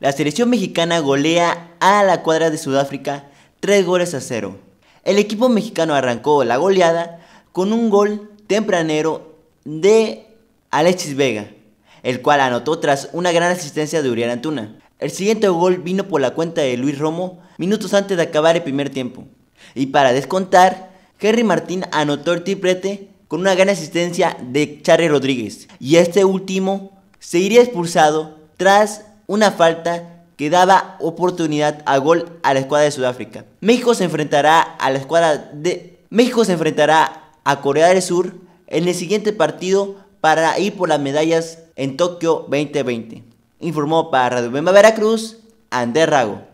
La selección mexicana golea a la cuadra de Sudáfrica 3 goles a 0. El equipo mexicano arrancó la goleada con un gol tempranero de Alexis Vega, el cual anotó tras una gran asistencia de Uriel Antuna. El siguiente gol vino por la cuenta de Luis Romo minutos antes de acabar el primer tiempo. Y para descontar, Henry Martín anotó el triplete con una gran asistencia de Charly Rodríguez. Y este último se iría expulsado tras una falta que daba oportunidad a gol a la escuadra de Sudáfrica. México se enfrentará a la de México se enfrentará a Corea del Sur en el siguiente partido para ir por las medallas en Tokio 2020. Informó para Radio Bema Veracruz, Andrés Rago.